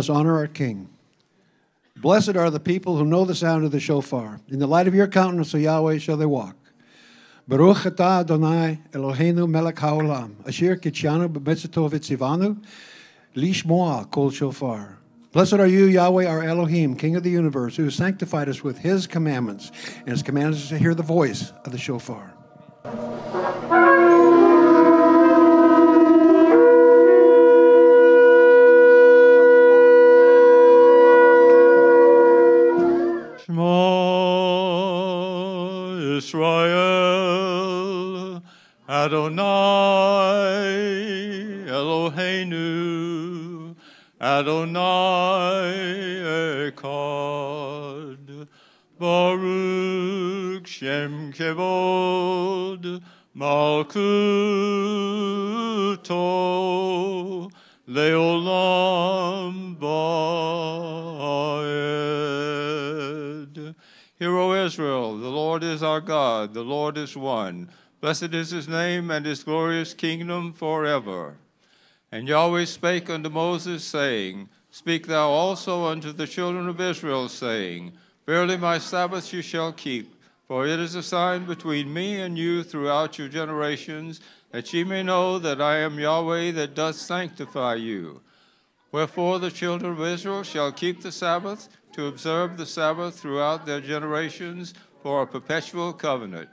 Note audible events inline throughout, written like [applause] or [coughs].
us honor our King. Blessed are the people who know the sound of the shofar. In the light of your countenance, O Yahweh, shall they walk. Baruch atah Adonai Eloheinu melech haolam, asher kitchanu b'metzato lishmoa kol shofar. Blessed are you, Yahweh, our Elohim, King of the universe, who sanctified us with his commandments, and his commandments to hear the voice of the shofar. I don't know. is one. Blessed is his name and his glorious kingdom forever. And Yahweh spake unto Moses, saying, Speak thou also unto the children of Israel, saying, Verily my Sabbath you shall keep, for it is a sign between me and you throughout your generations, that ye may know that I am Yahweh that doth sanctify you. Wherefore the children of Israel shall keep the Sabbath, to observe the Sabbath throughout their generations for a perpetual covenant.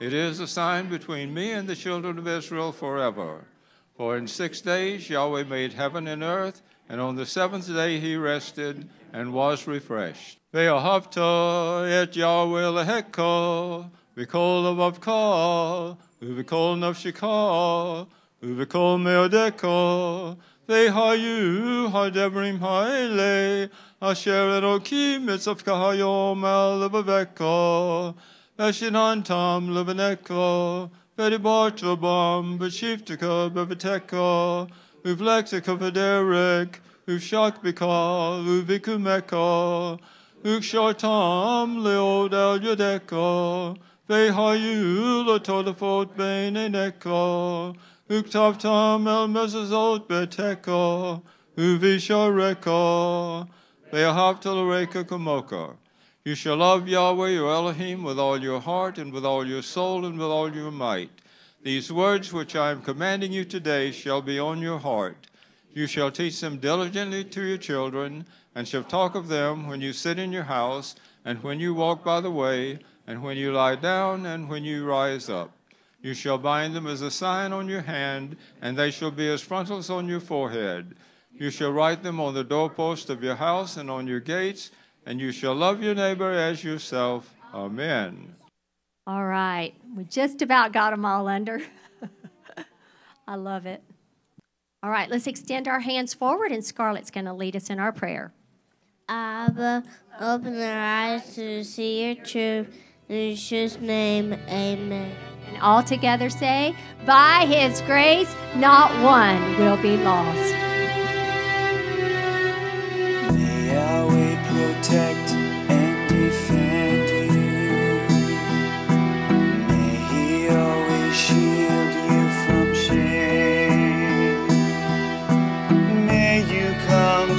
It is a sign between me and the children of Israel forever. For in six days Yahweh made heaven and earth, and on the seventh day he rested and was refreshed. Ve'ahavta et Yahweh leheko, v'kol avavka, v'kol nafshika, v'kol meodeka, ve'hayu hadevrim ha'ele, asher erokim etzavka hayom al Eshinantam leveneklo, vedibartlabam, beshiftika beveteko, uvlexika vederek, uvshakbika, uvikumeka, ukshartam leodel yudeko, vehayu latodafot beneneko, uktavtam el mesazot beteko, uvishareka, vehaftalarekakamoka. You shall love Yahweh your Elohim with all your heart and with all your soul and with all your might. These words which I am commanding you today shall be on your heart. You shall teach them diligently to your children, and shall talk of them when you sit in your house, and when you walk by the way, and when you lie down, and when you rise up. You shall bind them as a sign on your hand, and they shall be as frontals on your forehead. You shall write them on the doorpost of your house and on your gates, and you shall love your neighbor as yourself. Amen. All right. We just about got them all under. [laughs] I love it. All right, let's extend our hands forward, and Scarlett's going to lead us in our prayer. Abba, open our eyes to see your truth. In Jesus' name, amen. And all together say, By his grace, not one will be lost.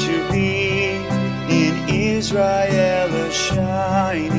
to be in Israel a shining.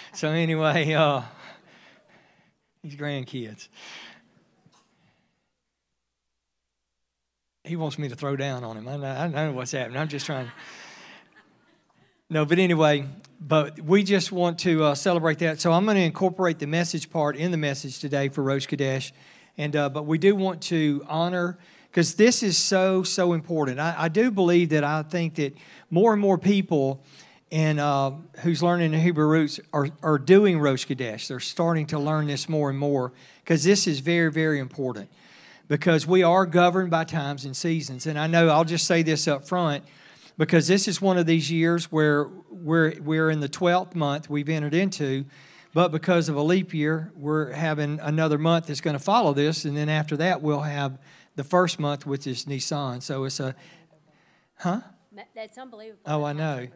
so anyway, uh, these grandkids. He wants me to throw down on him. I know, I know what's happening. I'm just trying. No, but anyway, but we just want to uh, celebrate that. So I'm going to incorporate the message part in the message today for Rosh Kadesh, and uh, but we do want to honor because this is so so important. I, I do believe that I think that more and more people and uh, who's learning the Hebrew roots are, are doing Rosh Kodesh. They're starting to learn this more and more because this is very, very important because we are governed by times and seasons. And I know I'll just say this up front because this is one of these years where we're, we're in the 12th month we've entered into, but because of a leap year, we're having another month that's going to follow this. And then after that, we'll have the first month, which is Nissan. So it's a, huh? That's unbelievable. Oh, I know.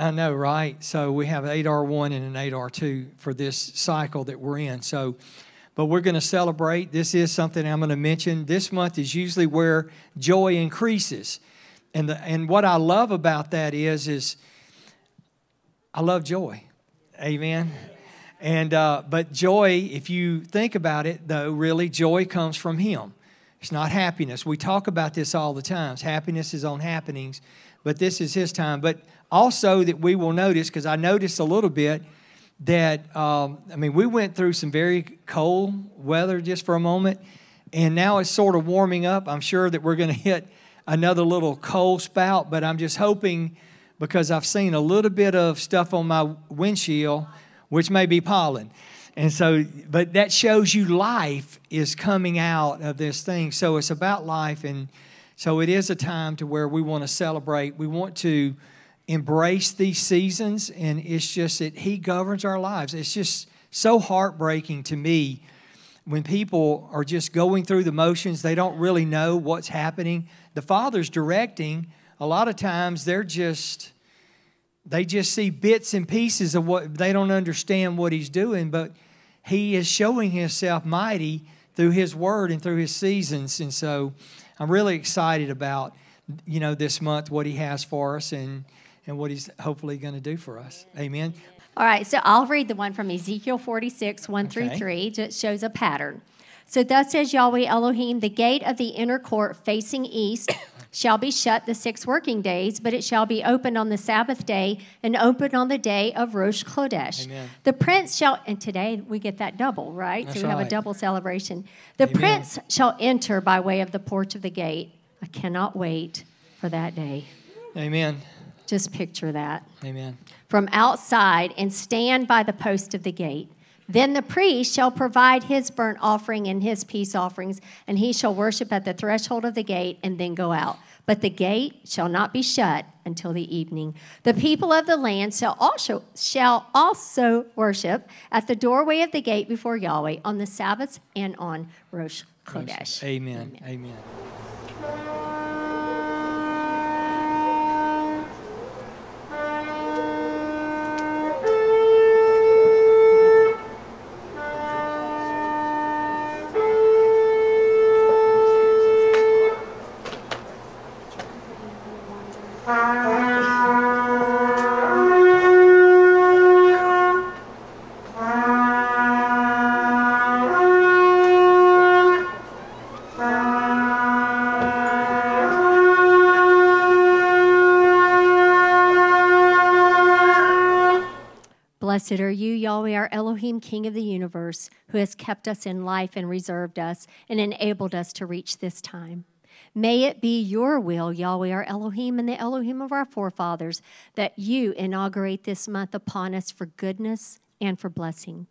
I know, right? So we have 8R1 and an 8R2 for this cycle that we're in. So, but we're going to celebrate. This is something I'm going to mention. This month is usually where joy increases. And, the, and what I love about that is, is I love joy. Amen. And, uh, but joy, if you think about it, though, really, joy comes from Him. It's not happiness. We talk about this all the times. Happiness is on happenings, but this is His time. But also, that we will notice, because I noticed a little bit that, um, I mean, we went through some very cold weather just for a moment, and now it's sort of warming up. I'm sure that we're going to hit another little cold spout, but I'm just hoping because I've seen a little bit of stuff on my windshield, which may be pollen. And so, but that shows you life is coming out of this thing. So it's about life. And so it is a time to where we want to celebrate. We want to embrace these seasons, and it's just that He governs our lives. It's just so heartbreaking to me when people are just going through the motions, they don't really know what's happening. The Father's directing. A lot of times they're just they just see bits and pieces of what they don't understand what he's doing, but he is showing himself mighty through his word and through his seasons. And so I'm really excited about, you know, this month what he has for us and and what he's hopefully going to do for us. Amen. All right, so I'll read the one from Ezekiel 46, 1 okay. through 3. It shows a pattern. So thus says Yahweh Elohim, the gate of the inner court facing east [coughs] shall be shut the six working days, but it shall be opened on the Sabbath day and open on the day of Rosh Chodesh. Amen. The prince shall, and today we get that double, right? That's so we have right. a double celebration. The Amen. prince shall enter by way of the porch of the gate. I cannot wait for that day. Amen. Just picture that. Amen. From outside and stand by the post of the gate. Then the priest shall provide his burnt offering and his peace offerings, and he shall worship at the threshold of the gate and then go out. But the gate shall not be shut until the evening. The people of the land shall also, shall also worship at the doorway of the gate before Yahweh on the Sabbaths and on Rosh Chodesh. Amen. Amen. Amen. Consider you, Yahweh, our Elohim, King of the universe, who has kept us in life and reserved us and enabled us to reach this time. May it be your will, Yahweh, our Elohim, and the Elohim of our forefathers, that you inaugurate this month upon us for goodness and for blessing.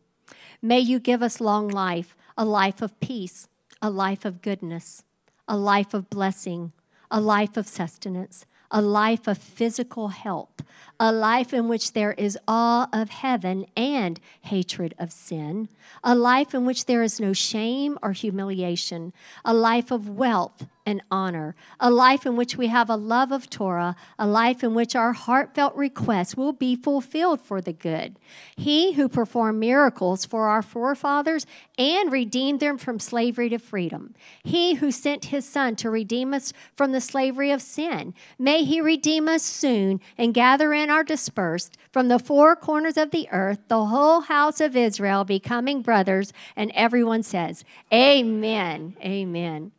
May you give us long life, a life of peace, a life of goodness, a life of blessing, a life of sustenance, a life of physical health, a life in which there is awe of heaven and hatred of sin, a life in which there is no shame or humiliation, a life of wealth and honor, a life in which we have a love of Torah, a life in which our heartfelt requests will be fulfilled for the good. He who performed miracles for our forefathers and redeemed them from slavery to freedom. He who sent his son to redeem us from the slavery of sin. May he redeem us soon and gather in and are dispersed from the four corners of the earth, the whole house of Israel becoming brothers. And everyone says, Amen. Amen.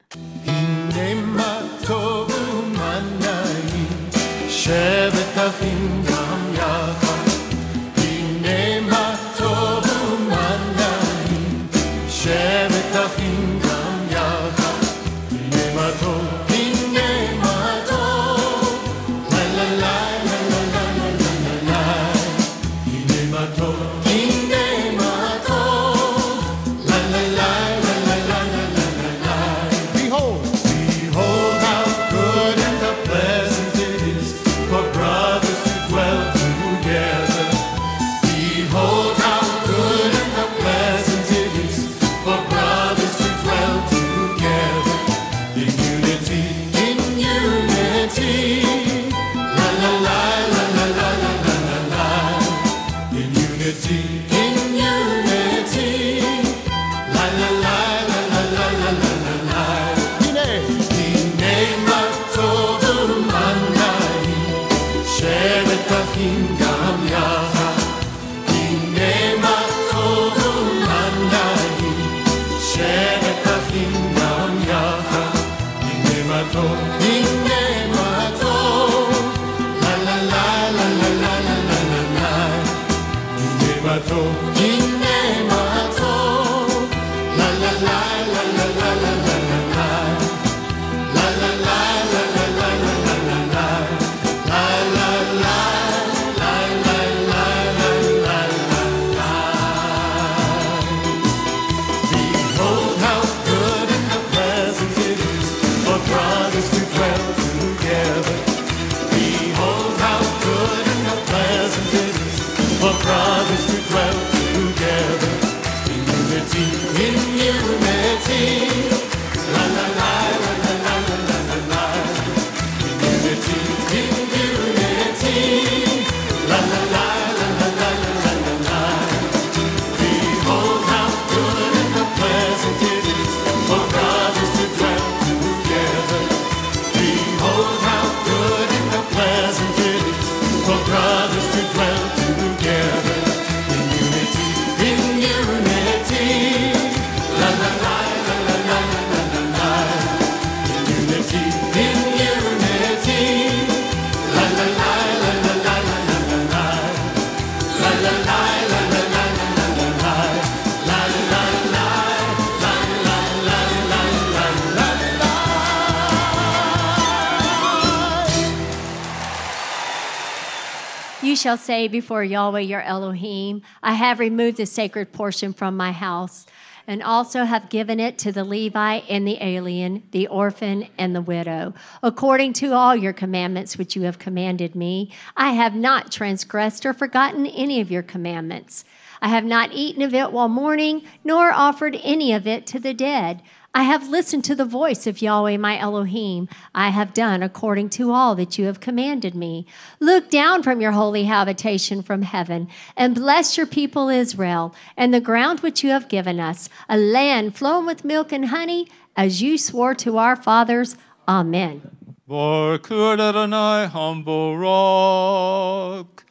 shall say before Yahweh your Elohim, I have removed the sacred portion from my house, and also have given it to the Levite and the alien, the orphan and the widow, according to all your commandments which you have commanded me. I have not transgressed or forgotten any of your commandments. I have not eaten of it while mourning, nor offered any of it to the dead. I have listened to the voice of Yahweh my Elohim. I have done according to all that you have commanded me. Look down from your holy habitation from heaven and bless your people Israel and the ground which you have given us, a land flowing with milk and honey, as you swore to our fathers. Amen. Baruch Adonai, humble rock.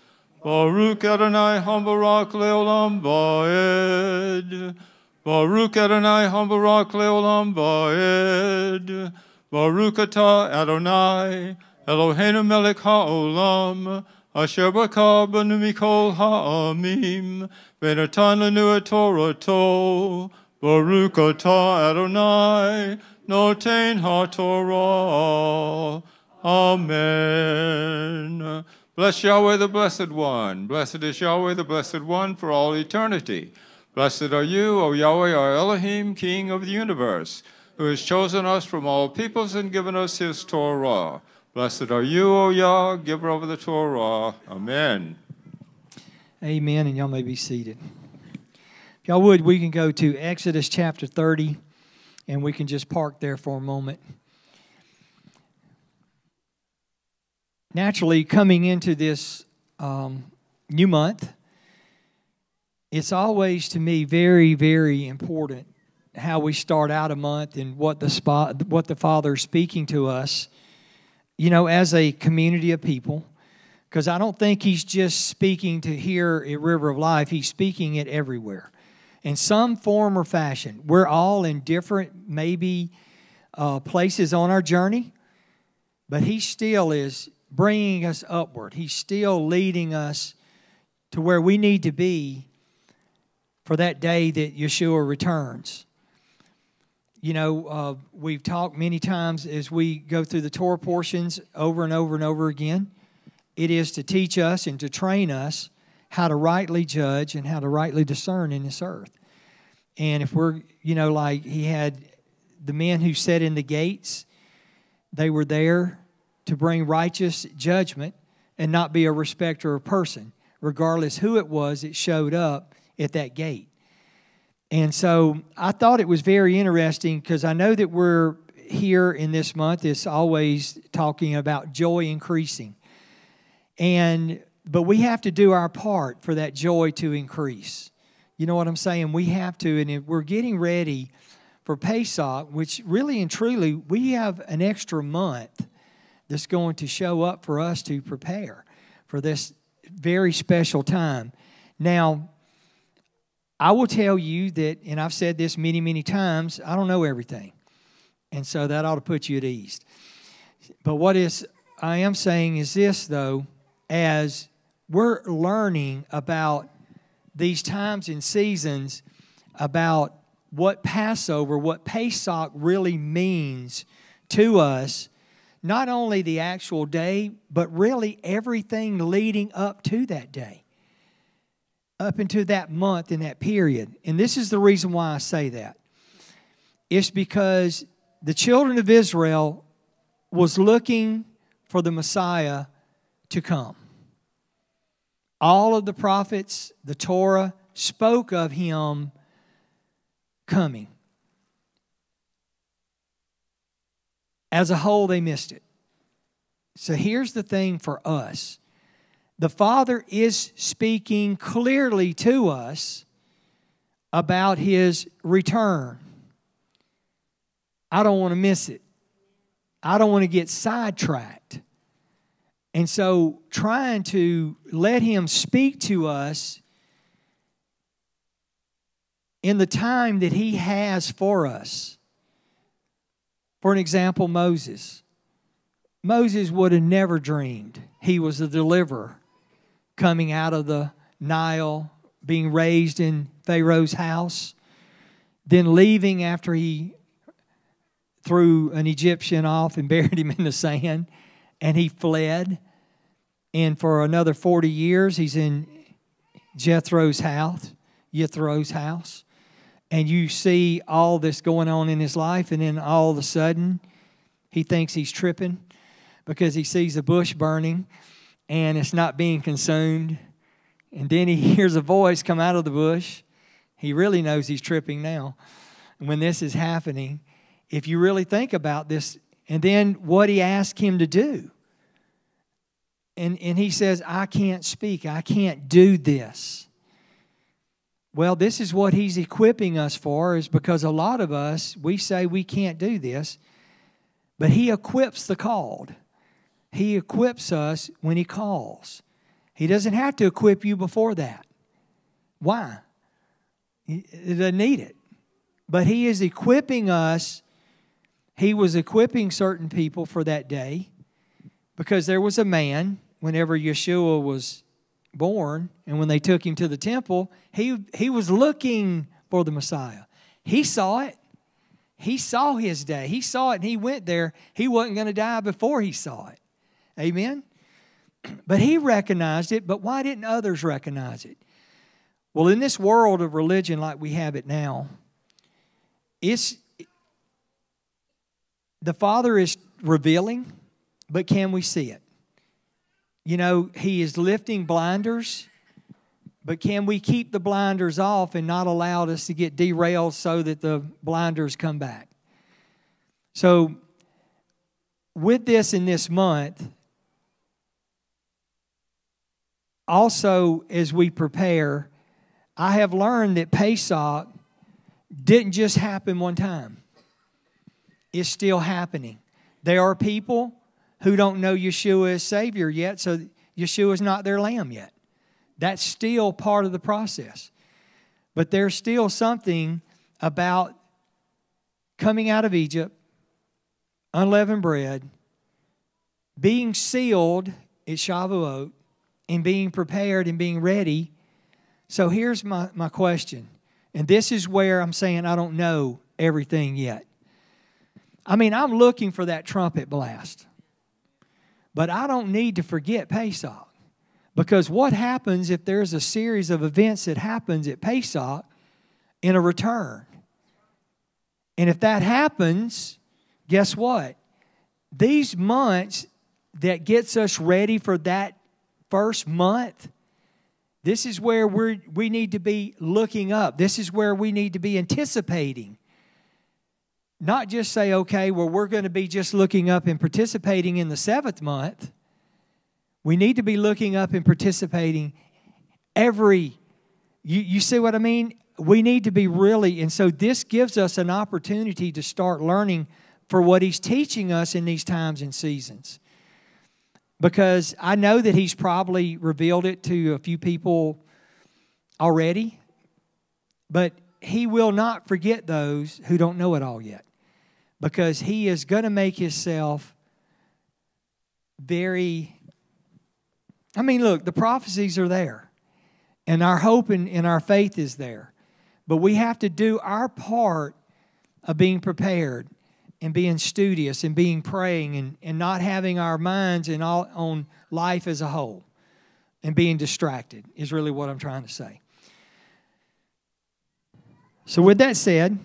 Baruch Adonai, humble rock, leolam ba'ed. Baruch Adonai rock, Leolam baed. Baruch Atah Adonai Eloheinu Melech HaOlam. Asher Baka Benu Mikol HaAmim. Venatan Lenu Torato. Baruch Atah Adonai Noten HaTorah. Amen. Bless Yahweh the Blessed One. Blessed is Yahweh the Blessed One for all eternity. Blessed are you, O Yahweh, our Elohim, King of the universe, who has chosen us from all peoples and given us his Torah. Blessed are you, O Yah, giver of the Torah. Amen. Amen, and y'all may be seated. If y'all would, we can go to Exodus chapter 30, and we can just park there for a moment. Naturally, coming into this um, new month, it's always to me very, very important how we start out a month and what the spot, what the Father is speaking to us. You know, as a community of people, because I don't think He's just speaking to here at River of Life. He's speaking it everywhere, in some form or fashion. We're all in different, maybe, uh, places on our journey, but He still is bringing us upward. He's still leading us to where we need to be for that day that Yeshua returns. You know, uh, we've talked many times as we go through the Torah portions over and over and over again. It is to teach us and to train us how to rightly judge and how to rightly discern in this earth. And if we're, you know, like he had the men who sat in the gates, they were there to bring righteous judgment and not be a respecter of person. Regardless who it was that showed up, at that gate. And so I thought it was very interesting because I know that we're here in this month is always talking about joy increasing. And but we have to do our part for that joy to increase. You know what I'm saying? We have to, and we're getting ready for Pesach, which really and truly we have an extra month that's going to show up for us to prepare for this very special time. Now, I will tell you that, and I've said this many, many times, I don't know everything. And so that ought to put you at ease. But what is I am saying is this though, as we're learning about these times and seasons, about what Passover, what Pesach really means to us, not only the actual day, but really everything leading up to that day up into that month in that period. And this is the reason why I say that. It's because the children of Israel was looking for the Messiah to come. All of the prophets, the Torah, spoke of him coming. As a whole, they missed it. So here's the thing for us the Father is speaking clearly to us about His return. I don't want to miss it. I don't want to get sidetracked. And so, trying to let Him speak to us in the time that He has for us. For an example, Moses. Moses would have never dreamed he was a deliverer coming out of the Nile, being raised in Pharaoh's house, then leaving after he threw an Egyptian off and [laughs] buried him in the sand, and he fled. And for another 40 years, he's in Jethro's house, Jethro's house. And you see all this going on in his life, and then all of a sudden, he thinks he's tripping because he sees a bush burning and it's not being consumed. And then he [laughs] hears a voice come out of the bush. He really knows he's tripping now when this is happening. If you really think about this, and then what he asked him to do. And, and he says, I can't speak, I can't do this. Well, this is what he's equipping us for, is because a lot of us, we say we can't do this, but he equips the called. He equips us when He calls. He doesn't have to equip you before that. Why? He doesn't need it. But He is equipping us. He was equipping certain people for that day because there was a man, whenever Yeshua was born, and when they took him to the temple, he, he was looking for the Messiah. He saw it. He saw his day. He saw it and he went there. He wasn't going to die before he saw it. Amen? But he recognized it, but why didn't others recognize it? Well, in this world of religion like we have it now, it's the Father is revealing, but can we see it? You know, he is lifting blinders, but can we keep the blinders off and not allow us to get derailed so that the blinders come back? So, with this in this month, also, as we prepare, I have learned that Pesach didn't just happen one time, it's still happening. There are people who don't know Yeshua as Savior yet, so Yeshua is not their lamb yet. That's still part of the process. But there's still something about coming out of Egypt, unleavened bread, being sealed at Shavuot, and being prepared and being ready. So here's my, my question. And this is where I'm saying I don't know everything yet. I mean, I'm looking for that trumpet blast. But I don't need to forget Pesach. Because what happens if there's a series of events that happens at Pesach in a return? And if that happens, guess what? These months that gets us ready for that first month, this is where we we need to be looking up. This is where we need to be anticipating. Not just say, okay, well, we're going to be just looking up and participating in the seventh month. We need to be looking up and participating every. You, you see what I mean? We need to be really. And so this gives us an opportunity to start learning for what he's teaching us in these times and seasons because I know that he's probably revealed it to a few people already, but he will not forget those who don't know it all yet because he is going to make himself very. I mean, look, the prophecies are there, and our hope and, and our faith is there, but we have to do our part of being prepared and being studious and being praying and, and not having our minds and all, on life as a whole and being distracted is really what I'm trying to say. So, with that said,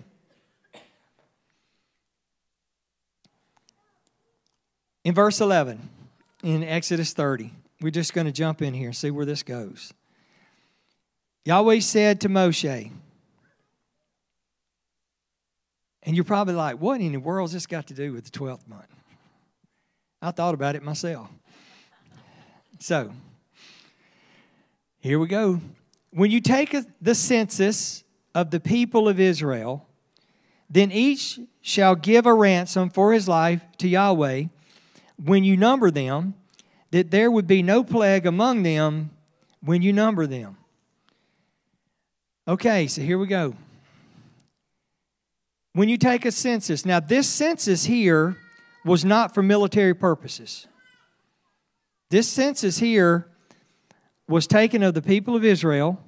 in verse 11 in Exodus 30, we're just going to jump in here and see where this goes. Yahweh said to Moshe, and you're probably like, what in the world's this got to do with the 12th month? I thought about it myself. So, here we go. When you take the census of the people of Israel, then each shall give a ransom for his life to Yahweh when you number them, that there would be no plague among them when you number them. Okay, so here we go. When you take a census, now this census here was not for military purposes. This census here was taken of the people of Israel,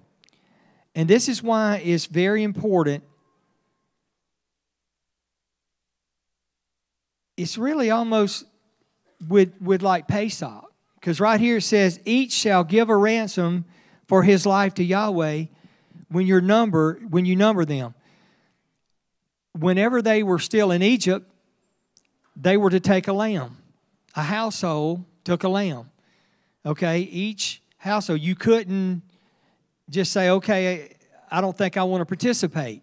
and this is why it's very important. It's really almost with, with like Pesach, because right here it says, Each shall give a ransom for his life to Yahweh when you number when you number them whenever they were still in Egypt, they were to take a lamb. A household took a lamb. Okay, each household. You couldn't just say, okay, I don't think I want to participate.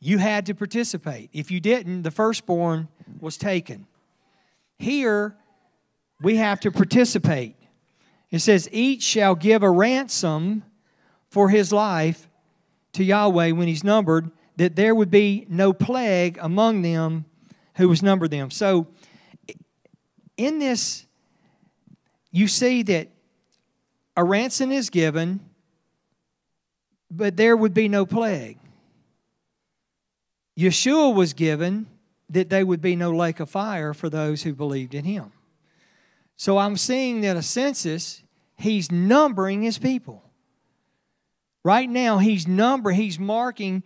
You had to participate. If you didn't, the firstborn was taken. Here, we have to participate. It says, Each shall give a ransom for his life to Yahweh when he's numbered, that there would be no plague among them who was numbered them. So in this, you see that a ransom is given, but there would be no plague. Yeshua was given that there would be no lake of fire for those who believed in him. So I'm seeing that a census, he's numbering his people. Right now, he's numbering, he's marking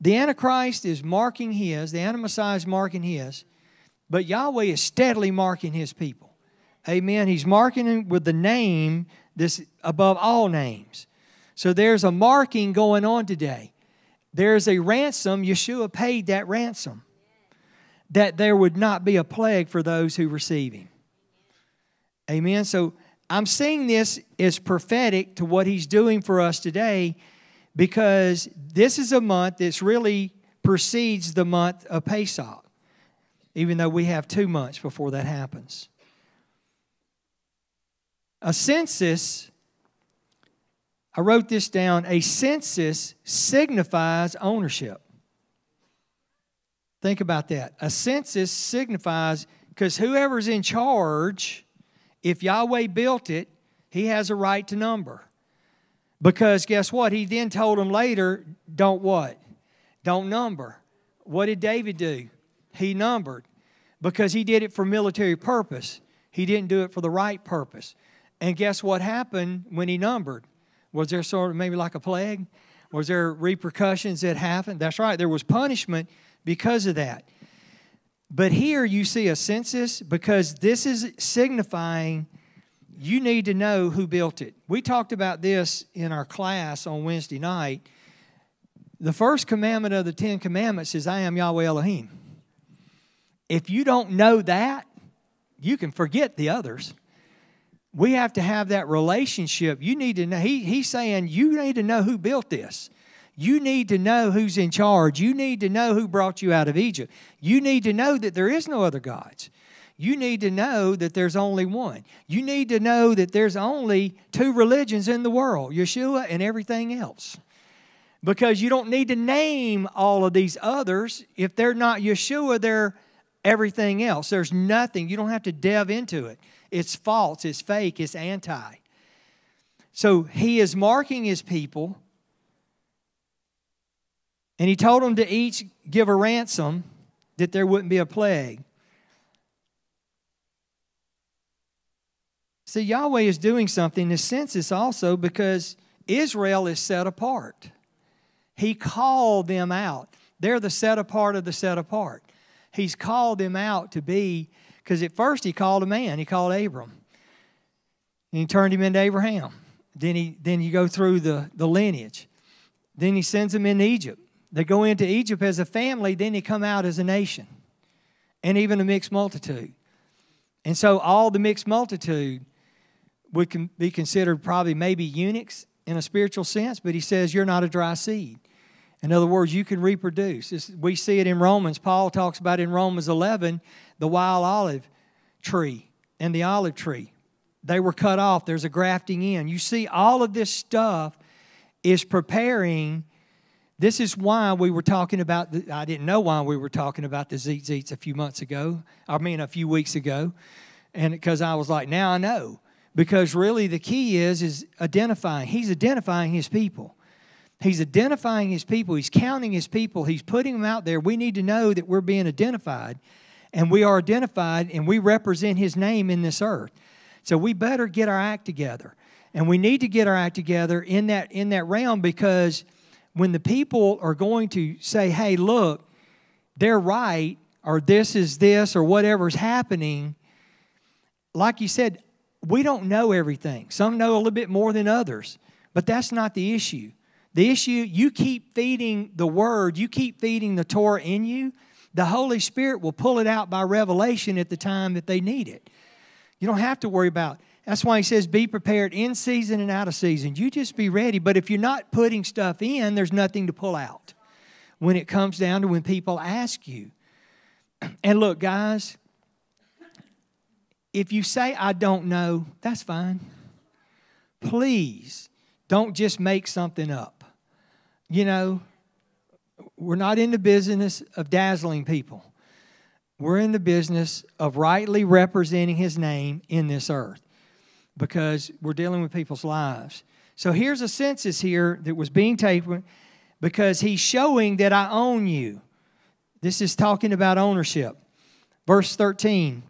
the Antichrist is marking his, the Antimessiah is marking his, but Yahweh is steadily marking his people. Amen. He's marking him with the name this above all names. So there's a marking going on today. There's a ransom. Yeshua paid that ransom that there would not be a plague for those who receive him. Amen. So I'm seeing this as prophetic to what he's doing for us today because this is a month that's really precedes the month of Pesach, even though we have two months before that happens. A census, I wrote this down, a census signifies ownership. Think about that. A census signifies, because whoever's in charge, if Yahweh built it, he has a right to number. Because guess what? He then told them later, don't what? Don't number. What did David do? He numbered because he did it for military purpose. He didn't do it for the right purpose. And guess what happened when he numbered? Was there sort of maybe like a plague? Was there repercussions that happened? That's right, there was punishment because of that. But here you see a census because this is signifying you need to know who built it. We talked about this in our class on Wednesday night. The first commandment of the Ten Commandments is, I am Yahweh Elohim. If you don't know that, you can forget the others. We have to have that relationship. You need to know, he, he's saying, you need to know who built this. You need to know who's in charge. You need to know who brought you out of Egypt. You need to know that there is no other gods you need to know that there's only one. You need to know that there's only two religions in the world Yeshua and everything else. Because you don't need to name all of these others. If they're not Yeshua, they're everything else. There's nothing. You don't have to delve into it. It's false, it's fake, it's anti. So he is marking his people. And he told them to each give a ransom that there wouldn't be a plague. See, Yahweh is doing something in a census also because Israel is set apart. He called them out. They're the set apart of the set apart. He's called them out to be, because at first he called a man, he called Abram. And he turned him into Abraham. Then he then you go through the, the lineage. Then he sends them into Egypt. They go into Egypt as a family, then they come out as a nation, and even a mixed multitude. And so all the mixed multitude would con be considered probably maybe eunuchs in a spiritual sense, but he says you're not a dry seed. In other words, you can reproduce. It's, we see it in Romans. Paul talks about in Romans 11 the wild olive tree and the olive tree. They were cut off, there's a grafting in. You see, all of this stuff is preparing. This is why we were talking about, the, I didn't know why we were talking about the Zeet Zeets a few months ago, I mean, a few weeks ago. And because I was like, now I know because really the key is is identifying. He's identifying his people. He's identifying his people. He's counting his people. He's putting them out there. We need to know that we're being identified and we are identified and we represent his name in this earth. So we better get our act together. And we need to get our act together in that in that realm because when the people are going to say, "Hey, look, they're right," or "This is this," or whatever's happening, like you said, we don't know everything. Some know a little bit more than others, but that's not the issue. The issue, you keep feeding the Word, you keep feeding the Torah in you, the Holy Spirit will pull it out by revelation at the time that they need it. You don't have to worry about. It. That's why he says be prepared in season and out of season. You just be ready. But if you're not putting stuff in, there's nothing to pull out when it comes down to when people ask you. [clears throat] And look, guys, if you say, I don't know, that's fine. Please don't just make something up. You know, we're not in the business of dazzling people, we're in the business of rightly representing His name in this earth because we're dealing with people's lives. So here's a census here that was being taken because he's showing that I own you. This is talking about ownership. Verse 13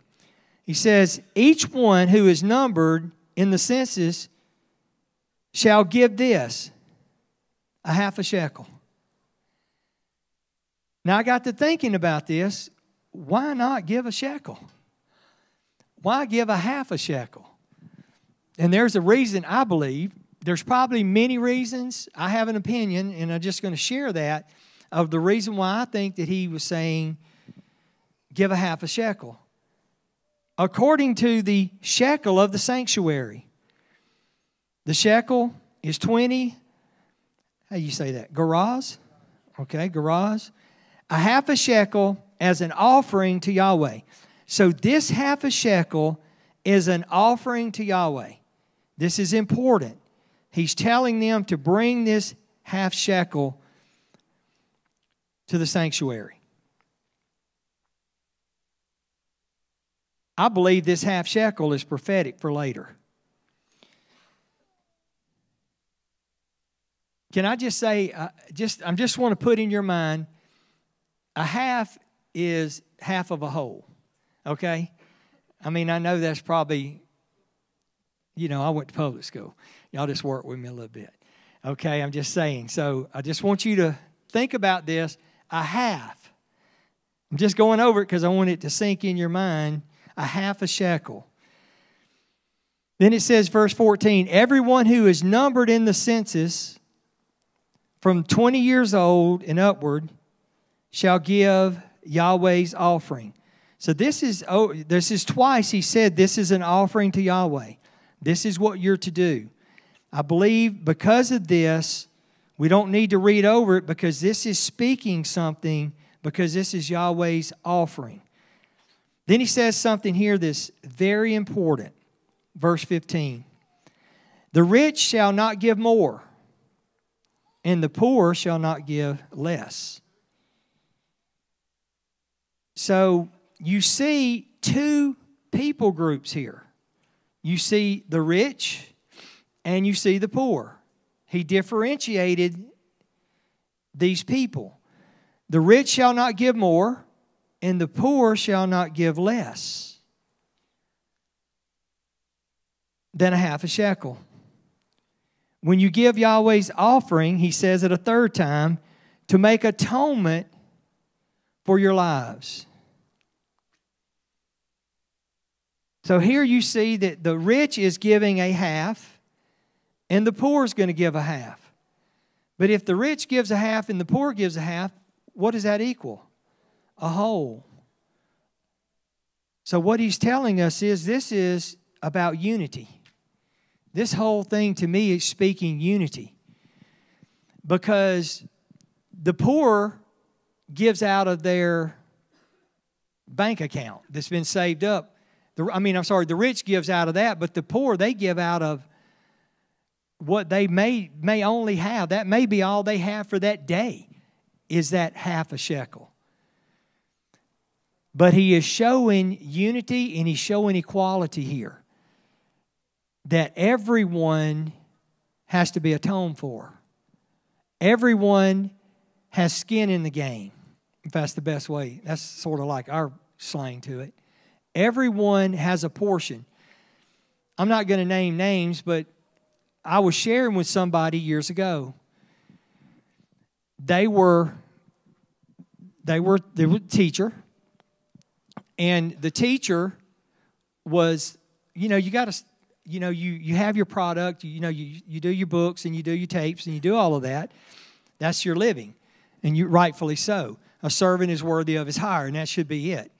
he says, Each one who is numbered in the census shall give this a half a shekel. Now I got to thinking about this. Why not give a shekel? Why give a half a shekel? And there's a reason I believe. There's probably many reasons. I have an opinion, and I'm just going to share that of the reason why I think that he was saying, give a half a shekel according to the shekel of the sanctuary. The shekel is 20, how you say that? Garaz? Okay, garaz. A half a shekel as an offering to Yahweh. So this half a shekel is an offering to Yahweh. This is important. He's telling them to bring this half shekel to the sanctuary. I believe this half shekel is prophetic for later. Can I just say, uh, just I just want to put in your mind, a half is half of a whole. Okay, I mean I know that's probably, you know, I went to public school. Y'all just work with me a little bit. Okay, I'm just saying. So I just want you to think about this. A half. I'm just going over it because I want it to sink in your mind a half a shekel. Then it says, verse 14, everyone who is numbered in the census from 20 years old and upward shall give Yahweh's offering. So this is oh, this is twice he said this is an offering to Yahweh. This is what you're to do. I believe because of this, we don't need to read over it because this is speaking something because this is Yahweh's offering. Then he says something here that's very important. Verse 15 The rich shall not give more, and the poor shall not give less. So you see two people groups here you see the rich and you see the poor. He differentiated these people. The rich shall not give more, and the poor shall not give less than a half a shekel. When you give Yahweh's offering, he says it a third time, to make atonement for your lives. So here you see that the rich is giving a half and the poor is going to give a half. But if the rich gives a half and the poor gives a half, what does that equal? a oh. whole. So, what he's telling us is this is about unity. This whole thing to me is speaking unity because the poor gives out of their bank account that's been saved up. The, I mean, I'm sorry, the rich gives out of that, but the poor, they give out of what they may, may only have. That may be all they have for that day is that half a shekel. But he is showing unity and he's showing equality here that everyone has to be atoned for. Everyone has skin in the game, if that's the best way. That's sort of like our slang to it. Everyone has a portion. I'm not going to name names, but I was sharing with somebody years ago. They were they were they were teacher. And the teacher was, you know, you got to, you know, you, you have your product, you, you know, you, you do your books and you do your tapes and you do all of that. That's your living, and you rightfully so. A servant is worthy of his hire, and that should be it.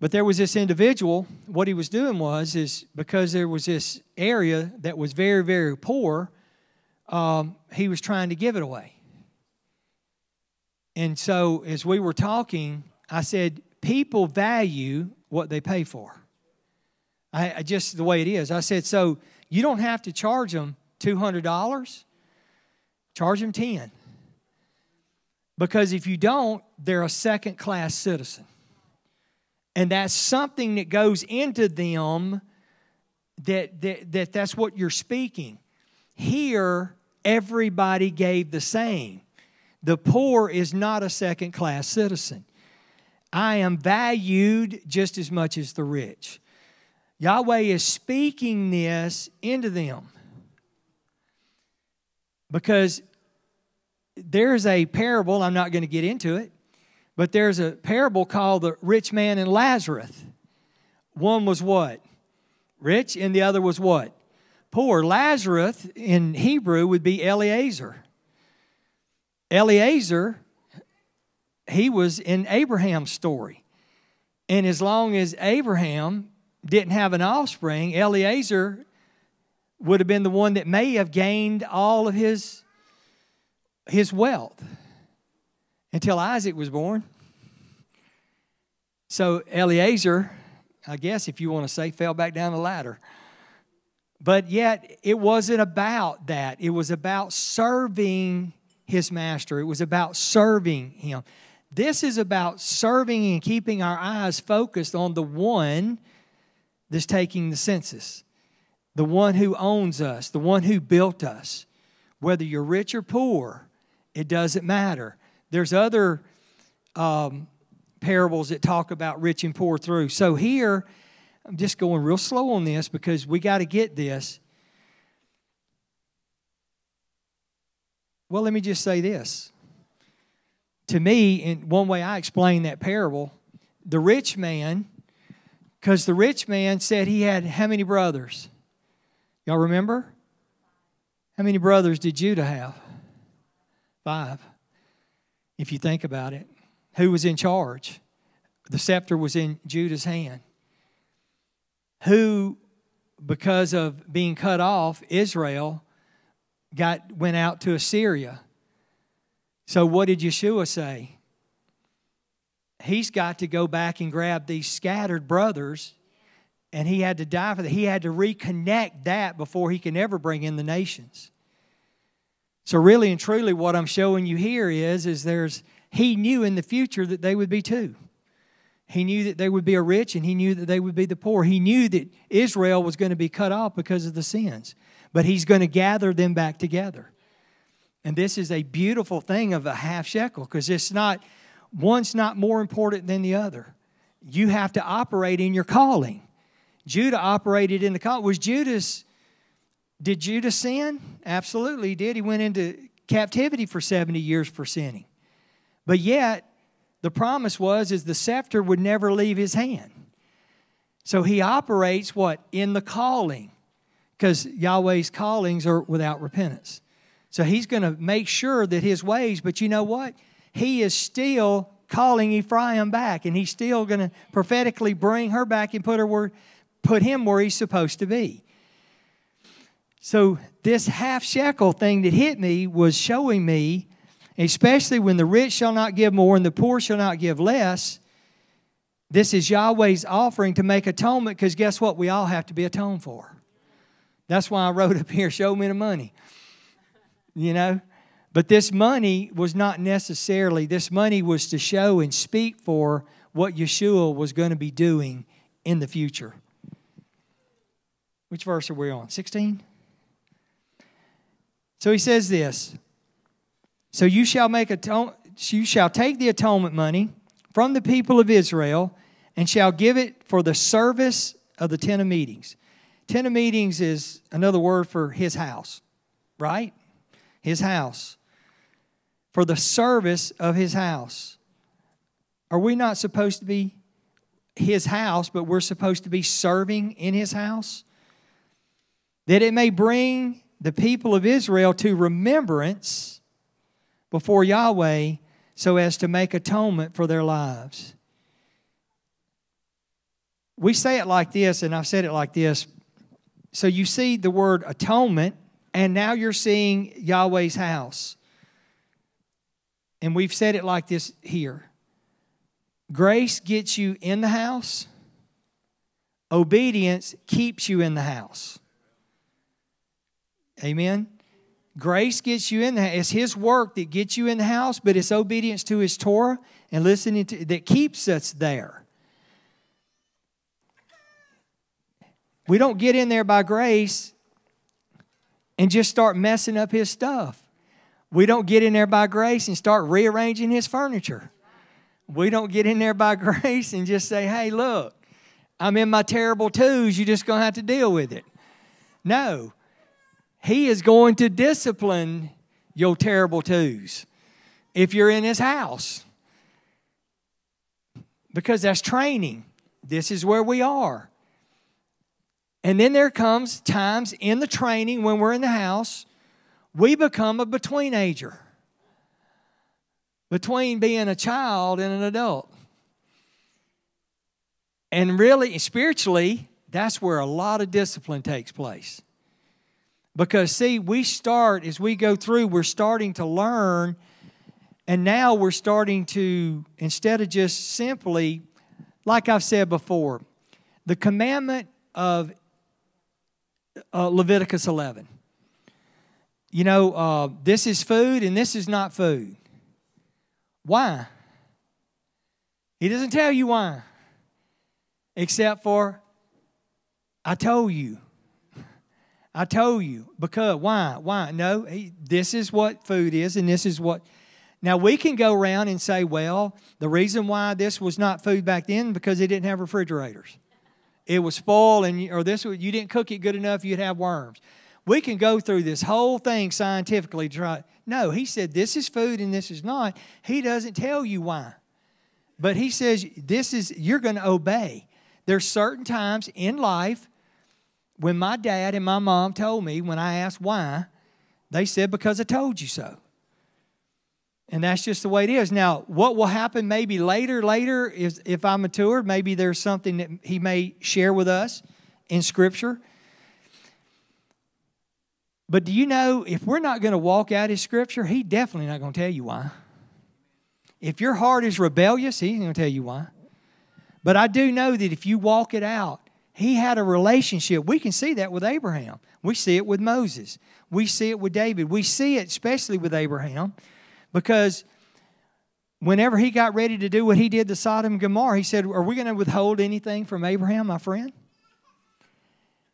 But there was this individual, what he was doing was, is because there was this area that was very, very poor, um, he was trying to give it away. And so as we were talking, I said, people value what they pay for. I, I just the way it is. I said, so you don't have to charge them $200, charge them 10 Because if you don't, they're a second class citizen. And that's something that goes into them that, that, that that's what you're speaking. Here, everybody gave the same. The poor is not a second class citizen. I am valued just as much as the rich. Yahweh is speaking this into them because there's a parable, I'm not going to get into it, but there's a parable called the rich man and Lazarus. One was what? Rich, and the other was what? Poor. Lazarus in Hebrew would be Eliezer. Eliezer he was in Abraham's story. And as long as Abraham didn't have an offspring, Eliezer would have been the one that may have gained all of his, his wealth until Isaac was born. So Eliezer, I guess if you want to say, fell back down the ladder. But yet, it wasn't about that. It was about serving his master, it was about serving him. This is about serving and keeping our eyes focused on the one that's taking the census, the one who owns us, the one who built us. Whether you're rich or poor, it doesn't matter. There's other um, parables that talk about rich and poor through. So here, I'm just going real slow on this because we got to get this. Well, let me just say this to me, in one way I explain that parable, the rich man, because the rich man said he had how many brothers? Y'all remember? How many brothers did Judah have? Five. If you think about it, who was in charge? The scepter was in Judah's hand. Who, because of being cut off, Israel got went out to Assyria so, what did Yeshua say? He's got to go back and grab these scattered brothers, and he had to die for that. He had to reconnect that before he can ever bring in the nations. So, really and truly, what I'm showing you here is, is there's he knew in the future that they would be two. He knew that they would be a rich and he knew that they would be the poor. He knew that Israel was going to be cut off because of the sins, but he's going to gather them back together. And this is a beautiful thing of a half shekel because it's not, one's not more important than the other. You have to operate in your calling. Judah operated in the call. Was Judas, did Judas sin? Absolutely, he did. He went into captivity for 70 years for sinning. But yet, the promise was is the scepter would never leave his hand. So he operates what? In the calling. Because Yahweh's callings are without repentance. So he's going to make sure that his ways, but you know what? He is still calling Ephraim back, and he's still going to prophetically bring her back and put her where, put him where he's supposed to be. So this half shekel thing that hit me was showing me, especially when the rich shall not give more and the poor shall not give less. This is Yahweh's offering to make atonement because guess what? We all have to be atoned for. That's why I wrote up here, show me the money you know? But this money was not necessarily, this money was to show and speak for what Yeshua was going to be doing in the future. Which verse are we on? 16? So he says this So you shall make atone, you shall take the atonement money from the people of Israel and shall give it for the service of the tent of meetings. Tent of meetings is another word for his house, right? his house, for the service of his house. Are we not supposed to be his house, but we're supposed to be serving in his house? That it may bring the people of Israel to remembrance before Yahweh so as to make atonement for their lives. We say it like this, and I've said it like this. So you see the word atonement and now you're seeing Yahweh's house. And we've said it like this here grace gets you in the house, obedience keeps you in the house. Amen. Grace gets you in the house. It's His work that gets you in the house, but it's obedience to His Torah and listening to that keeps us there. We don't get in there by grace and just start messing up his stuff. We don't get in there by grace and start rearranging his furniture. We don't get in there by [laughs] grace and just say, hey, look, I'm in my terrible twos. You're just going to have to deal with it. No, he is going to discipline your terrible twos if you're in his house because that's training. This is where we are. And then there comes times in the training when we're in the house, we become a betweenager, between being a child and an adult. And really, spiritually, that's where a lot of discipline takes place. Because, see, we start, as we go through, we're starting to learn, and now we're starting to, instead of just simply, like I've said before, the commandment of uh, Leviticus 11. You know, uh, this is food and this is not food. Why? He doesn't tell you why, except for, I told you. [laughs] I told you. Because, why? Why? No, he, this is what food is and this is what. Now, we can go around and say, well, the reason why this was not food back then because they didn't have refrigerators it was spoiled, and or this you didn't cook it good enough, you'd have worms. We can go through this whole thing scientifically. Try, no, he said this is food and this is not. He doesn't tell you why, but he says this is you're going to obey. There's certain times in life when my dad and my mom told me when I asked why, they said because I told you so. And that's just the way it is. Now, what will happen maybe later, later, is if I matured, maybe there's something that he may share with us in Scripture. But do you know, if we're not going to walk out his Scripture, he definitely not going to tell you why. If your heart is rebellious, he's going to tell you why. But I do know that if you walk it out, he had a relationship. We can see that with Abraham. We see it with Moses. We see it with David. We see it especially with Abraham because whenever he got ready to do what he did to Sodom and Gomorrah, he said, Are we going to withhold anything from Abraham, my friend?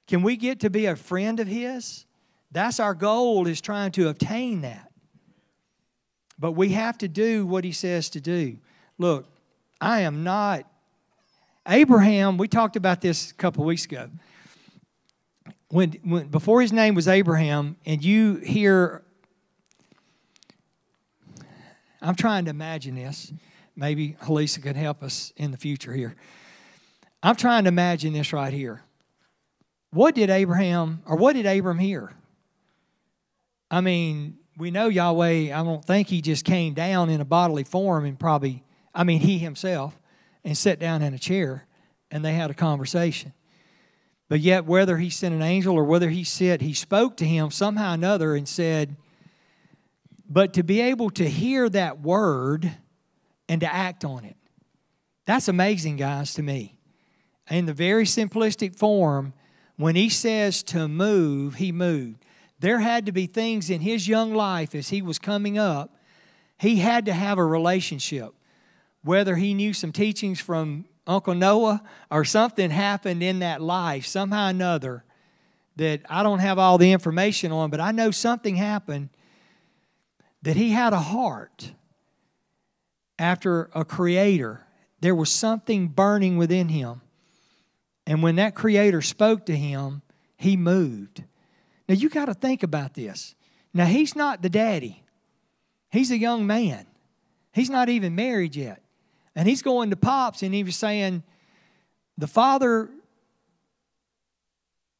Can we get to be a friend of his? That's our goal, is trying to obtain that. But we have to do what he says to do. Look, I am not. Abraham, we talked about this a couple weeks ago. When, when before his name was Abraham, and you hear I'm trying to imagine this. Maybe Halisa could help us in the future here. I'm trying to imagine this right here. What did Abraham, or what did Abram hear? I mean, we know Yahweh, I don't think he just came down in a bodily form and probably, I mean, he himself, and sat down in a chair and they had a conversation. But yet, whether he sent an angel or whether he said he spoke to him somehow or another and said, but to be able to hear that word and to act on it, that's amazing, guys, to me. In the very simplistic form, when he says to move, he moved. There had to be things in his young life as he was coming up, he had to have a relationship. Whether he knew some teachings from Uncle Noah or something happened in that life, somehow or another, that I don't have all the information on, but I know something happened that he had a heart after a creator. There was something burning within him. And when that creator spoke to him, he moved. Now you got to think about this. Now he's not the daddy, he's a young man. He's not even married yet. And he's going to Pops and he was saying, The father,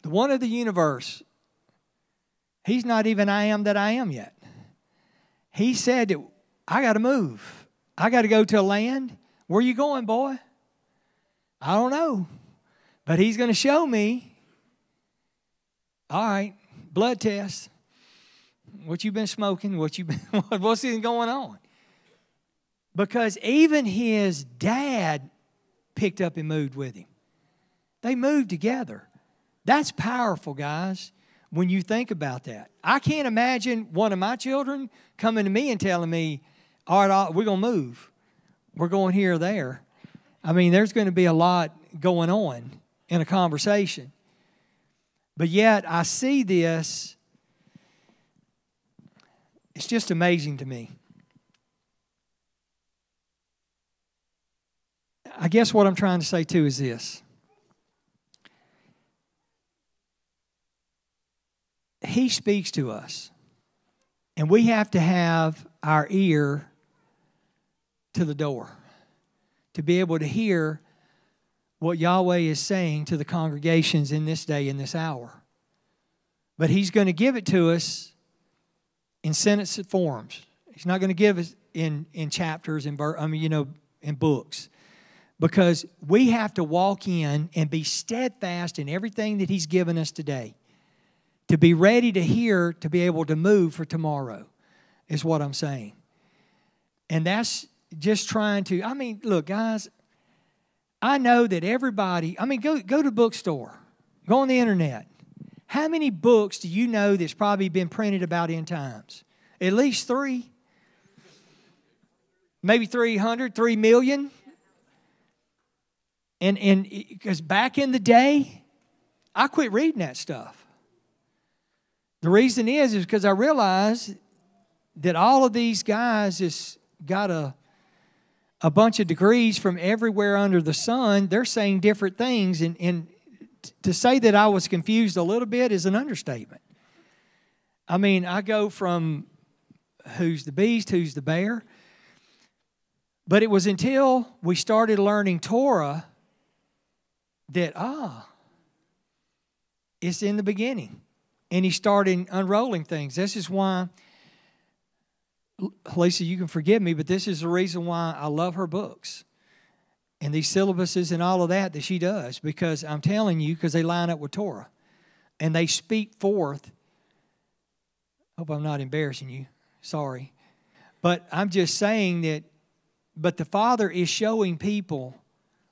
the one of the universe, he's not even I am that I am yet he said, I got to move. I got to go to a land. Where you going, boy? I don't know. But he's going to show me. All right, blood test. What you been smoking? What you been [laughs] what's even going on? Because even his dad picked up and moved with him. They moved together. That's powerful, guys when you think about that. I can't imagine one of my children coming to me and telling me, all all right we're going to move. We're going here or there. I mean, there's going to be a lot going on in a conversation. But yet, I see this. It's just amazing to me. I guess what I'm trying to say too is this He speaks to us. And we have to have our ear to the door to be able to hear what Yahweh is saying to the congregations in this day, in this hour. But He's going to give it to us in sentence forms. He's not going to give it in, in chapters and I mean, you know, in books. Because we have to walk in and be steadfast in everything that He's given us today to be ready to hear, to be able to move for tomorrow, is what I'm saying. And that's just trying to, I mean, look, guys, I know that everybody, I mean, go, go to bookstore, go on the internet. How many books do you know that's probably been printed about end times? At least three. Maybe 300, 3 million. And because back in the day, I quit reading that stuff. The reason is is because I realized that all of these guys has got a a bunch of degrees from everywhere under the sun. They're saying different things, and and to say that I was confused a little bit is an understatement. I mean, I go from who's the beast, who's the bear. But it was until we started learning Torah that, ah, it's in the beginning and he started unrolling things. This is why, Lisa, you can forgive me, but this is the reason why I love her books and these syllabuses and all of that that she does because I'm telling you, because they line up with Torah and they speak forth. Hope I'm not embarrassing you. Sorry. But I'm just saying that, but the Father is showing people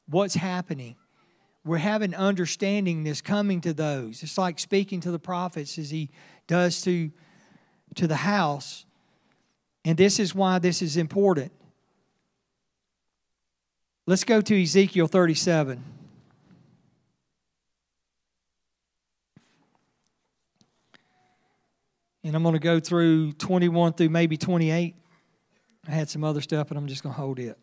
what's happening we're having understanding this coming to those. It's like speaking to the prophets as he does to, to the house. And this is why this is important. Let's go to Ezekiel 37. And I'm going to go through 21 through maybe 28. I had some other stuff, but I'm just going to hold it.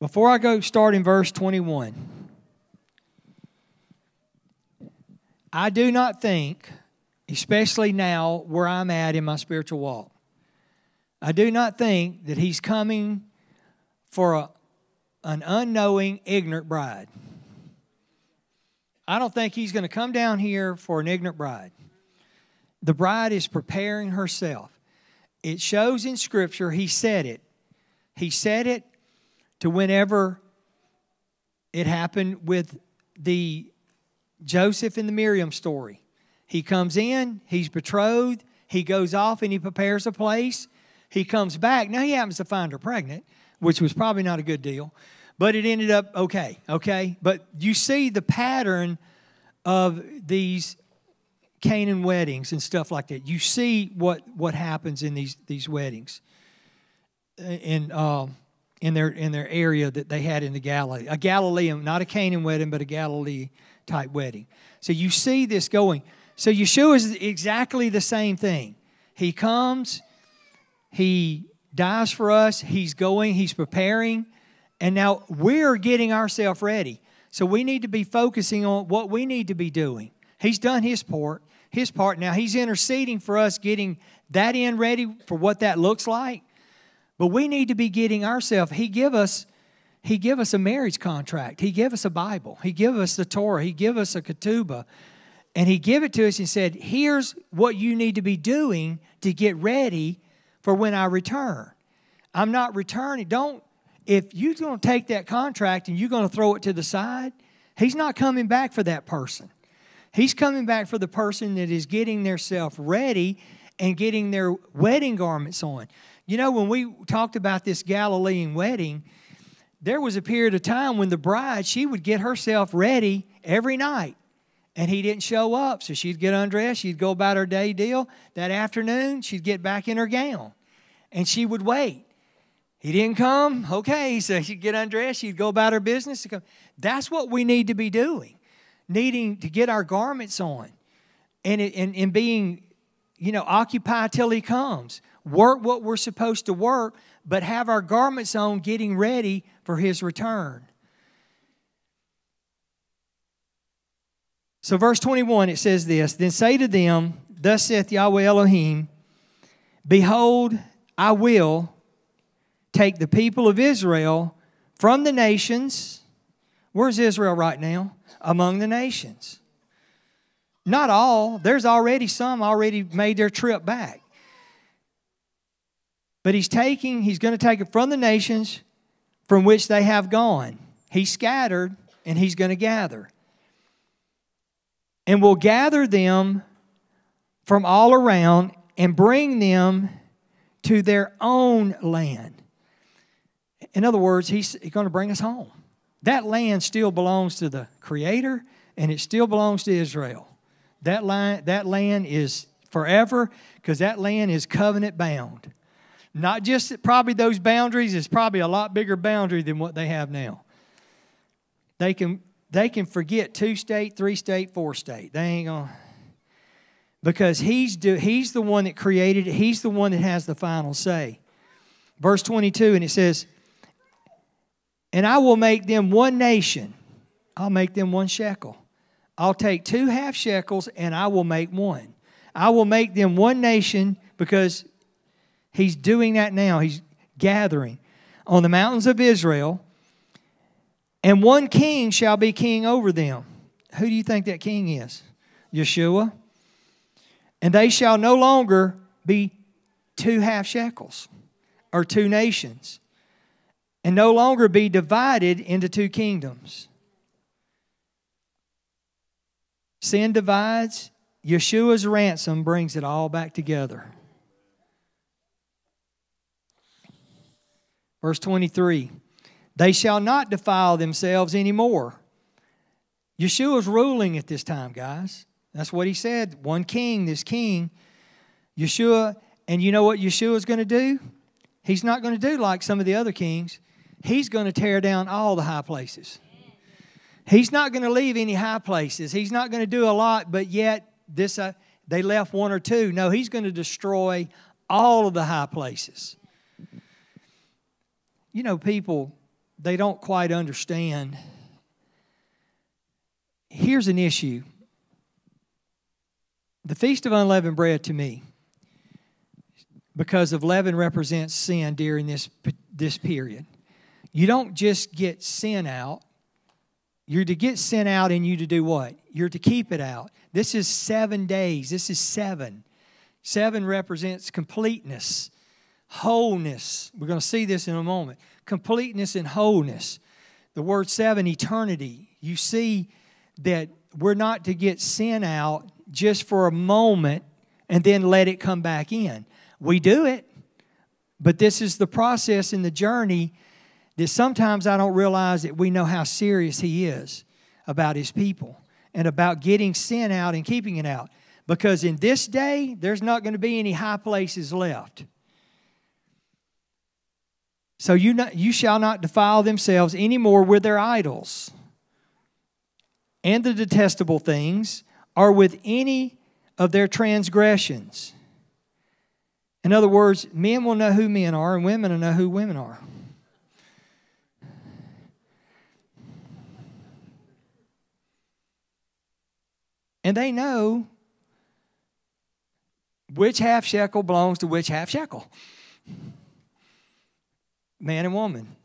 Before I go start in verse 21, I do not think, especially now where I'm at in my spiritual walk, I do not think that he's coming for a, an unknowing, ignorant bride. I don't think he's going to come down here for an ignorant bride. The bride is preparing herself. It shows in Scripture, he said it. He said it to whenever it happened with the Joseph and the Miriam story. He comes in, he's betrothed, he goes off and he prepares a place. He comes back. Now he happens to find her pregnant, which was probably not a good deal, but it ended up okay, okay? But you see the pattern of these Canaan weddings and stuff like that. You see what what happens in these these weddings. And um, in their in their area that they had in the Galilee, a Galilean, not a Canaan wedding, but a Galilee type wedding. So you see this going. So Yeshua is exactly the same thing. He comes, he dies for us, he's going, he's preparing, and now we're getting ourselves ready. So we need to be focusing on what we need to be doing. He's done his part, his part. Now he's interceding for us, getting that end ready for what that looks like. But we need to be getting ourselves. He give us he give us a marriage contract. He give us a Bible. He give us the Torah. He give us a ketubah. And he give it to us and said, "Here's what you need to be doing to get ready for when I return." I'm not returning. Don't if you're going to take that contract and you're going to throw it to the side, he's not coming back for that person. He's coming back for the person that is getting theirself ready and getting their wedding garments on. You know, when we talked about this Galilean wedding, there was a period of time when the bride, she would get herself ready every night. And he didn't show up. So she'd get undressed, she'd go about her day deal. That afternoon, she'd get back in her gown and she would wait. He didn't come. Okay, [laughs] so she'd get undressed, she'd go about her business. That's what we need to be doing, needing to get our garments on and, and, and being, you know, occupied till he comes work what we're supposed to work, but have our garments on getting ready for his return. So, verse 21, it says this Then say to them, Thus saith Yahweh Elohim, Behold, I will take the people of Israel from the nations. Where's Israel right now? Among the nations. Not all. There's already some already made their trip back. But he's taking, he's going to take it from the nations from which they have gone. He scattered and he's going to gather. And will gather them from all around and bring them to their own land. In other words, he's going to bring us home. That land still belongs to the Creator and it still belongs to Israel. That, line, that land is forever because that land is covenant bound. Not just probably those boundaries, it's probably a lot bigger boundary than what they have now. They can they can forget two state, three state, four state. They ain't gonna because he's do, he's the one that created it. He's the one that has the final say. Verse 22 and it says, "And I will make them one nation. I'll make them one shekel. I'll take two half shekels and I will make one. I will make them one nation because He's doing that now. He's gathering on the mountains of Israel, and one king shall be king over them. Who do you think that king is? Yeshua. And they shall no longer be two half shekels or two nations, and no longer be divided into two kingdoms. Sin divides, Yeshua's ransom brings it all back together. Verse 23 They shall not defile themselves anymore. Yeshua's ruling at this time, guys. That's what he said. One king, this king, Yeshua. And you know what Yeshua's going to do? He's not going to do like some of the other kings. He's going to tear down all the high places. He's not going to leave any high places. He's not going to do a lot, but yet this uh, they left one or two. No, he's going to destroy all of the high places. You know, people, they don't quite understand. Here's an issue the Feast of Unleavened Bread to me, because of leaven represents sin during this, this period. You don't just get sin out, you're to get sin out and you to do what? You're to keep it out. This is seven days. This is seven. Seven represents completeness wholeness. We're going to see this in a moment. Completeness and wholeness. The word seven, eternity. You see that we're not to get sin out just for a moment and then let it come back in. We do it, but this is the process in the journey that sometimes I don't realize that we know how serious He is about His people and about getting sin out and keeping it out. Because in this day, there's not going to be any high places left. So you, not, you shall not defile themselves any more with their idols and the detestable things or with any of their transgressions. In other words, men will know who men are and women will know who women are. And they know which half shekel belongs to which half shekel man and woman.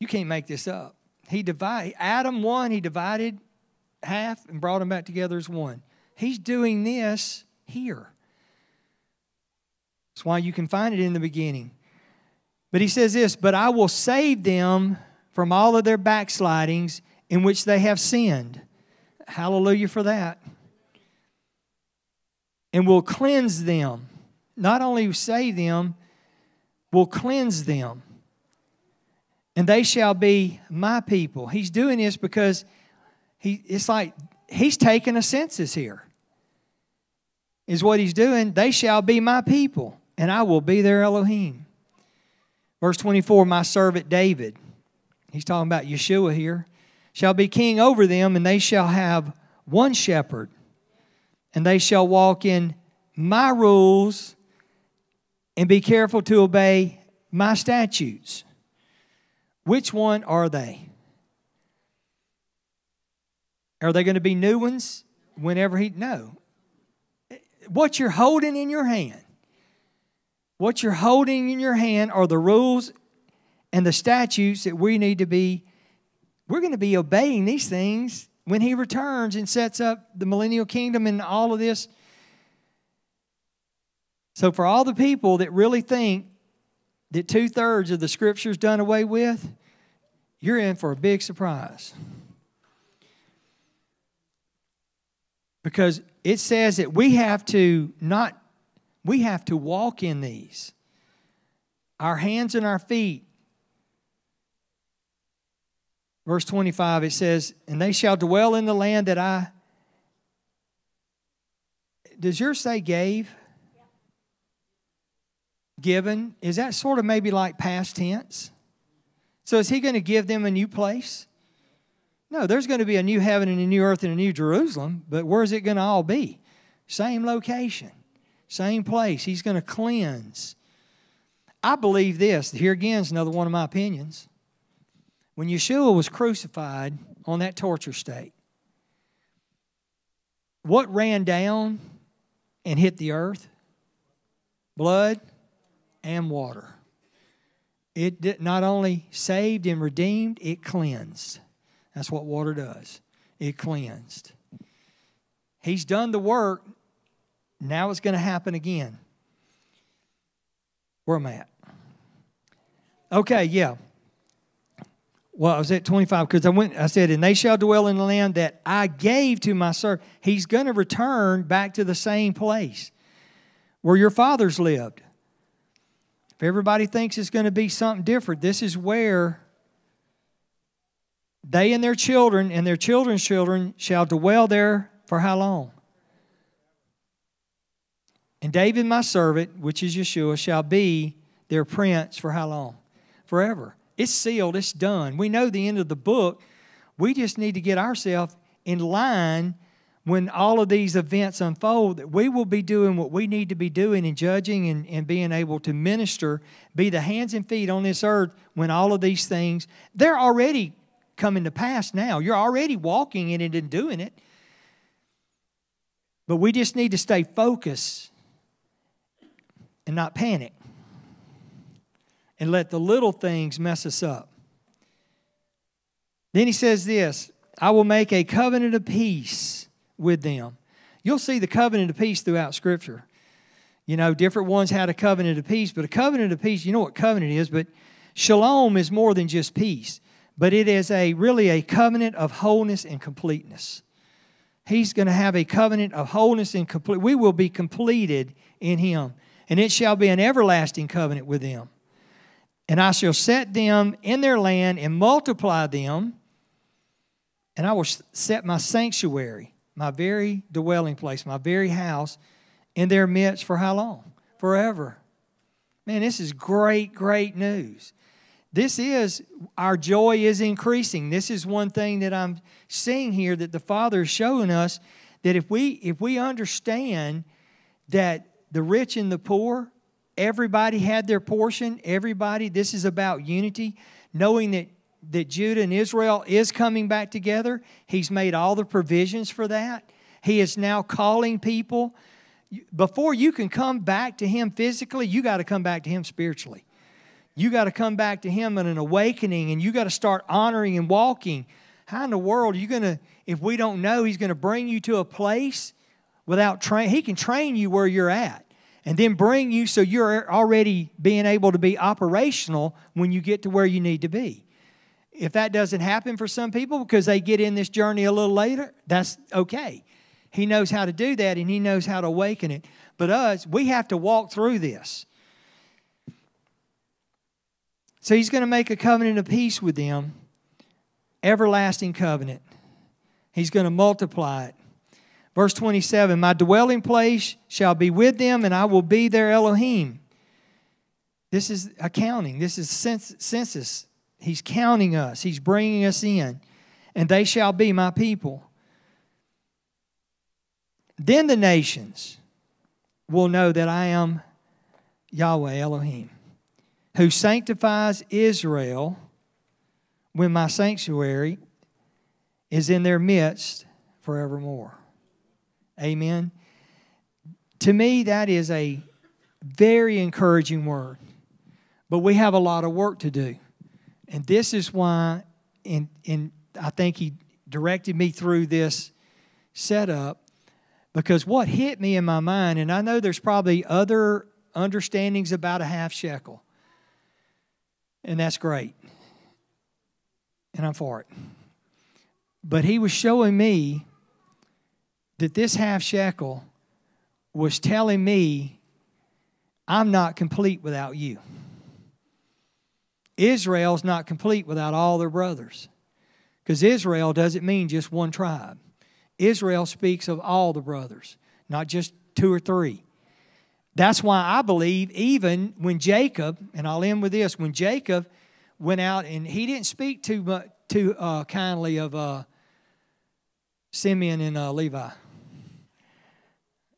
You can't make this up. He divided, Adam one, he divided half and brought them back together as one. He's doing this here. That's why you can find it in the beginning. But he says this, but I will save them from all of their backslidings in which they have sinned. Hallelujah for that. And will cleanse them. Not only save them, will cleanse them, and they shall be my people. He's doing this because he, it's like he's taking a census here, is what he's doing. They shall be my people, and I will be their Elohim. Verse 24, my servant David, he's talking about Yeshua here, shall be king over them, and they shall have one shepherd, and they shall walk in my rules and be careful to obey my statutes. Which one are they? Are they going to be new ones whenever he? No. What you're holding in your hand, what you're holding in your hand are the rules and the statutes that we need to be, we're going to be obeying these things when he returns and sets up the millennial kingdom and all of this so, for all the people that really think that two thirds of the scripture's done away with, you're in for a big surprise. Because it says that we have to not, we have to walk in these. Our hands and our feet. Verse 25, it says, And they shall dwell in the land that I. Does yours say gave? given, is that sort of maybe like past tense? So is he going to give them a new place? No, there's going to be a new heaven and a new earth and a new Jerusalem, but where's it going to all be? Same location, same place. He's going to cleanse. I believe this. Here again is another one of my opinions. When Yeshua was crucified on that torture stake, what ran down and hit the earth? Blood, and water. It did not only saved and redeemed, it cleansed. That's what water does. It cleansed. He's done the work. Now it's going to happen again. Where am I at? Okay, yeah. Well, I was at 25 because I went, I said, and they shall dwell in the land that I gave to my servant. He's going to return back to the same place where your fathers lived everybody thinks it's going to be something different, this is where they and their children and their children's children shall dwell there for how long? And David, my servant, which is Yeshua, shall be their prince for how long? Forever. It's sealed, it's done. We know the end of the book. We just need to get ourselves in line when all of these events unfold, that we will be doing what we need to be doing and judging and, and being able to minister, be the hands and feet on this earth when all of these things, they're already coming to pass now. You're already walking in it and doing it. But we just need to stay focused and not panic and let the little things mess us up. Then he says this I will make a covenant of peace with them. You'll see the covenant of peace throughout Scripture. You know, different ones had a covenant of peace, but a covenant of peace, you know what covenant is, but shalom is more than just peace, but it is a really a covenant of wholeness and completeness. He's going to have a covenant of wholeness and complete. We will be completed in him, and it shall be an everlasting covenant with them. And I shall set them in their land and multiply them, and I will set my sanctuary my very dwelling place, my very house, in their midst for how long? Forever. Man, this is great, great news. This is, our joy is increasing. This is one thing that I'm seeing here that the Father is showing us that if we, if we understand that the rich and the poor, everybody had their portion, everybody, this is about unity, knowing that that Judah and Israel is coming back together. He's made all the provisions for that. He is now calling people. Before you can come back to Him physically, you got to come back to Him spiritually. You got to come back to Him in an awakening, and you got to start honoring and walking. How in the world are you going to, if we don't know, He's going to bring you to a place without train? He can train you where you're at and then bring you so you're already being able to be operational when you get to where you need to be. If that doesn't happen for some people because they get in this journey a little later, that's okay. He knows how to do that and he knows how to awaken it. But us, we have to walk through this. So he's going to make a covenant of peace with them, everlasting covenant. He's going to multiply it. Verse 27 My dwelling place shall be with them, and I will be their Elohim. This is accounting, this is census He's counting us, He's bringing us in, and they shall be my people. Then the nations will know that I am Yahweh Elohim, who sanctifies Israel when my sanctuary is in their midst forevermore. Amen. To me, that is a very encouraging word, but we have a lot of work to do. And this is why, and, and I think he directed me through this setup because what hit me in my mind, and I know there's probably other understandings about a half shekel, and that's great, and I'm for it. But he was showing me that this half shekel was telling me, I'm not complete without you. Israel's not complete without all their brothers. Because Israel doesn't mean just one tribe. Israel speaks of all the brothers, not just two or three. That's why I believe even when Jacob, and I'll end with this, when Jacob went out and he didn't speak too much, too uh, kindly of uh, Simeon and uh, Levi.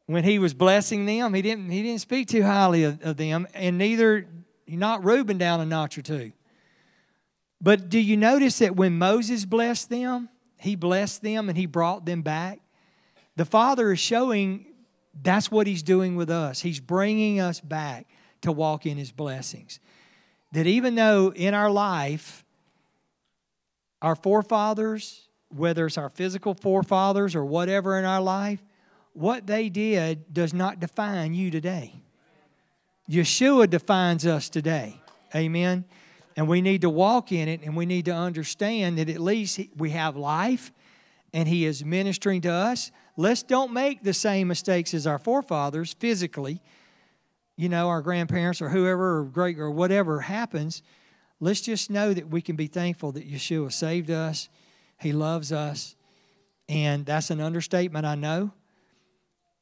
When he was blessing them, he didn't he didn't speak too highly of, of them, and neither he knocked Reuben down a notch or two. But do you notice that when Moses blessed them, he blessed them and he brought them back? The Father is showing that's what he's doing with us. He's bringing us back to walk in his blessings. That even though in our life, our forefathers, whether it's our physical forefathers or whatever in our life, what they did does not define you today. Yeshua defines us today. Amen. And we need to walk in it and we need to understand that at least we have life and He is ministering to us. Let's don't make the same mistakes as our forefathers physically, you know, our grandparents or whoever or great or whatever happens. Let's just know that we can be thankful that Yeshua saved us, He loves us. And that's an understatement, I know.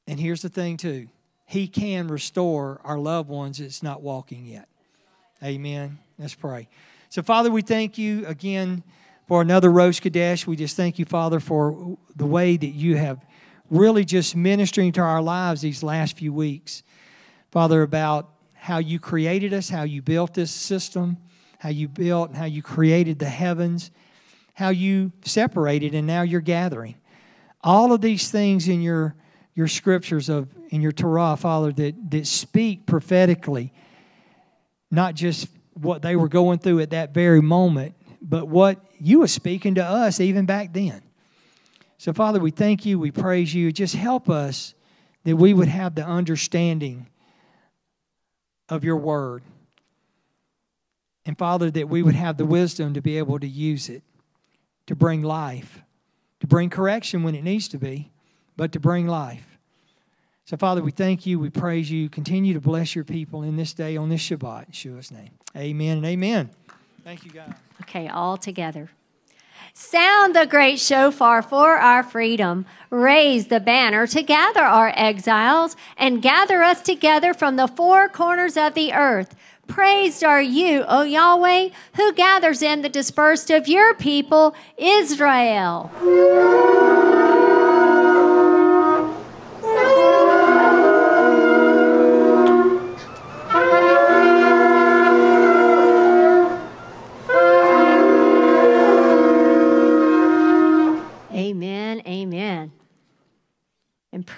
And here's the thing, too he can restore our loved ones that's not walking yet. Amen. Let's pray. So, Father, we thank you again for another Rosh Kadesh. We just thank you, Father, for the way that you have really just ministering to our lives these last few weeks. Father, about how you created us, how you built this system, how you built and how you created the heavens, how you separated, and now you're gathering. All of these things in your your scriptures of in your Torah, Father, that, that speak prophetically, not just what they were going through at that very moment, but what you were speaking to us even back then. So, Father, we thank you, we praise you. Just help us that we would have the understanding of your word. And, Father, that we would have the wisdom to be able to use it to bring life, to bring correction when it needs to be but to bring life. So, Father, we thank you. We praise you. Continue to bless your people in this day on this Shabbat. In Yeshua's name. Amen and amen. Thank you, God. Okay, all together. Sound the great shofar for our freedom. Raise the banner to gather our exiles and gather us together from the four corners of the earth. Praised are you, O Yahweh, who gathers in the dispersed of your people, Israel.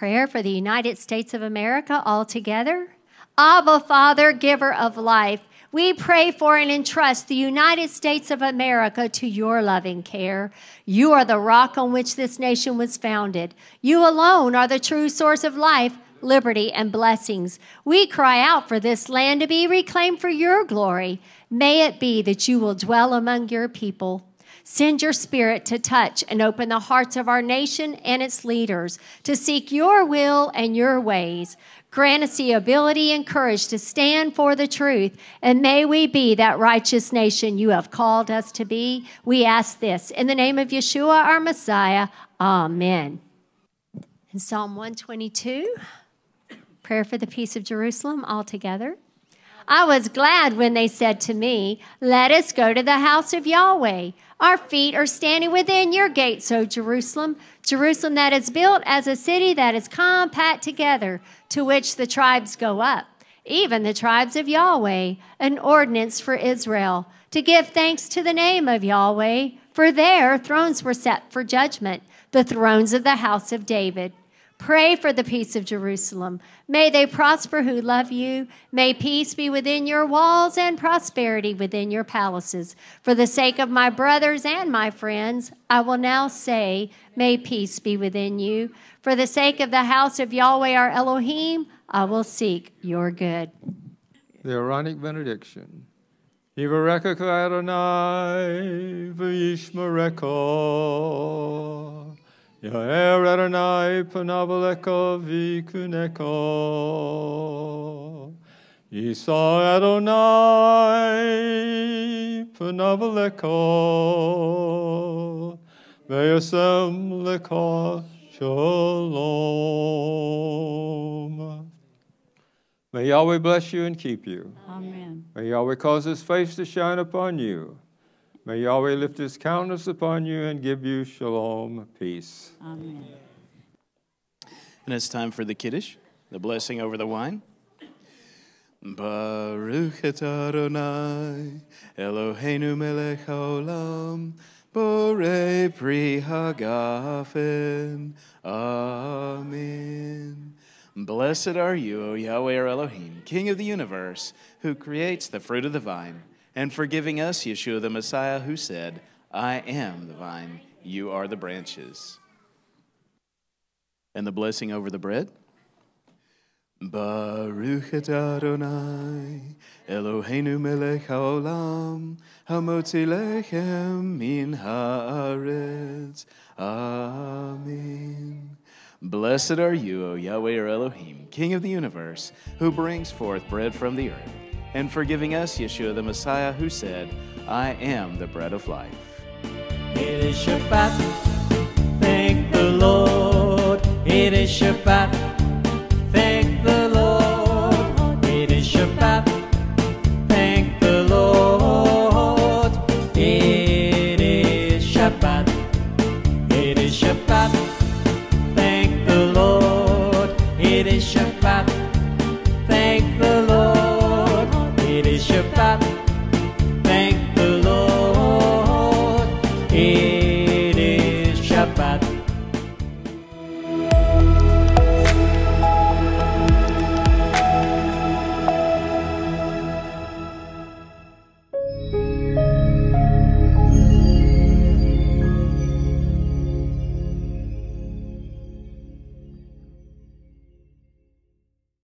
prayer for the United States of America all together. Abba, Father, giver of life, we pray for and entrust the United States of America to your loving care. You are the rock on which this nation was founded. You alone are the true source of life, liberty, and blessings. We cry out for this land to be reclaimed for your glory. May it be that you will dwell among your people Send your spirit to touch and open the hearts of our nation and its leaders to seek your will and your ways. Grant us the ability and courage to stand for the truth, and may we be that righteous nation you have called us to be. We ask this in the name of Yeshua, our Messiah. Amen. In Psalm 122, prayer for the peace of Jerusalem all together. I was glad when they said to me, Let us go to the house of Yahweh. Our feet are standing within your gates, O Jerusalem, Jerusalem that is built as a city that is compact together, to which the tribes go up, even the tribes of Yahweh, an ordinance for Israel, to give thanks to the name of Yahweh, for there thrones were set for judgment, the thrones of the house of David. Pray for the peace of Jerusalem. May they prosper who love you. May peace be within your walls and prosperity within your palaces. For the sake of my brothers and my friends, I will now say, May peace be within you. For the sake of the house of Yahweh our Elohim, I will seek your good. The Aaronic benediction. Adonai Yaer Adonai er panavaleka vikuneka. Esau er Adonai panavaleka. Veyasem er leko shalom. May Yahweh bless you and keep you. Amen. May Yahweh cause his face to shine upon you May Yahweh lift his countenance upon you and give you shalom, peace. Amen. And it's time for the Kiddush, the blessing over the wine. Baruch et Adonai, Eloheinu melech haolam, borei pri hagafen. Amen. Blessed are you, O Yahweh our Elohim, King of the universe, who creates the fruit of the vine and for giving us Yeshua the Messiah, who said, I am the vine, you are the branches. And the blessing over the bread. Baruch Ataronai Adonai, Eloheinu melech haolam, hamotzi lechem min haaretz. Amen. Blessed are you, O Yahweh or Elohim, King of the universe, who brings forth bread from the earth and forgiving us, Yeshua the Messiah, who said, I am the bread of life. It is Shabbat. Thank the Lord. It is Shabbat.